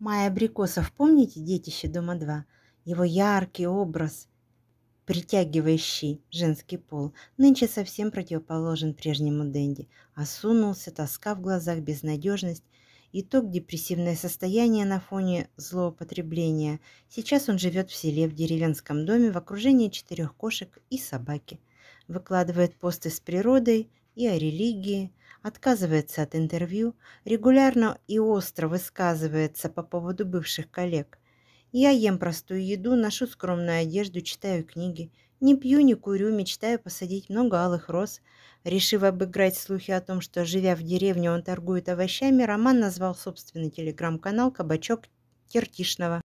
Майя Абрикосов, помните «Детище дома 2»? Его яркий образ, притягивающий женский пол, нынче совсем противоположен прежнему Дэнди. Осунулся, тоска в глазах, безнадежность. и то, депрессивное состояние на фоне злоупотребления. Сейчас он живет в селе, в деревенском доме, в окружении четырех кошек и собаки. Выкладывает посты с природой и о религии, отказывается от интервью, регулярно и остро высказывается по поводу бывших коллег. Я ем простую еду, ношу скромную одежду, читаю книги, не пью, не курю, мечтаю посадить много алых роз. Решив обыграть слухи о том, что, живя в деревне, он торгует овощами, Роман назвал собственный телеграм-канал «Кабачок Кертишного».